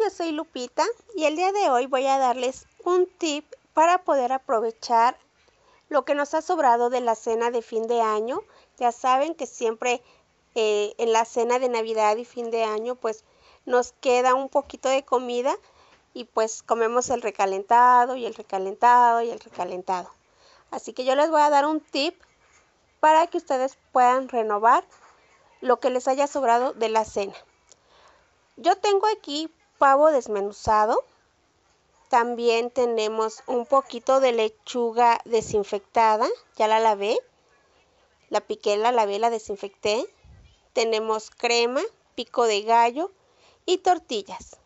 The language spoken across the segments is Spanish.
yo soy Lupita y el día de hoy voy a darles un tip para poder aprovechar lo que nos ha sobrado de la cena de fin de año. Ya saben que siempre eh, en la cena de Navidad y fin de año pues nos queda un poquito de comida y pues comemos el recalentado y el recalentado y el recalentado. Así que yo les voy a dar un tip para que ustedes puedan renovar lo que les haya sobrado de la cena. Yo tengo aquí pavo desmenuzado. También tenemos un poquito de lechuga desinfectada, ya la lavé, la piqué, la lavé, la desinfecté. Tenemos crema, pico de gallo y tortillas.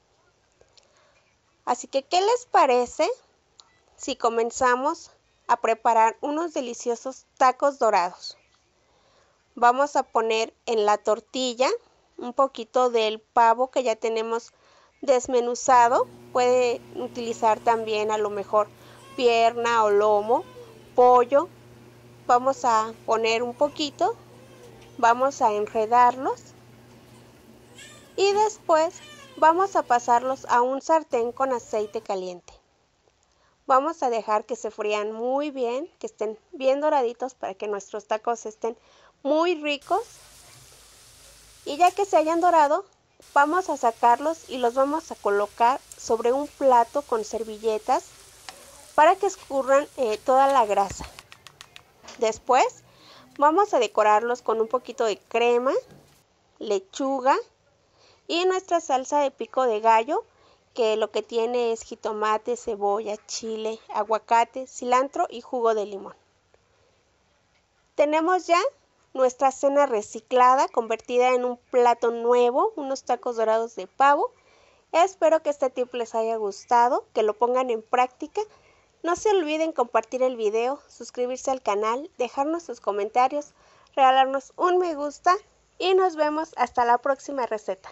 Así que, ¿qué les parece si comenzamos a preparar unos deliciosos tacos dorados? Vamos a poner en la tortilla un poquito del pavo que ya tenemos Desmenuzado, puede utilizar también a lo mejor pierna o lomo, pollo. Vamos a poner un poquito, vamos a enredarlos y después vamos a pasarlos a un sartén con aceite caliente. Vamos a dejar que se frían muy bien, que estén bien doraditos para que nuestros tacos estén muy ricos. Y ya que se hayan dorado, Vamos a sacarlos y los vamos a colocar sobre un plato con servilletas para que escurran eh, toda la grasa. Después vamos a decorarlos con un poquito de crema, lechuga y nuestra salsa de pico de gallo que lo que tiene es jitomate, cebolla, chile, aguacate, cilantro y jugo de limón. Tenemos ya nuestra cena reciclada convertida en un plato nuevo, unos tacos dorados de pavo. Espero que este tip les haya gustado, que lo pongan en práctica. No se olviden compartir el video, suscribirse al canal, dejarnos sus comentarios, regalarnos un me gusta y nos vemos hasta la próxima receta.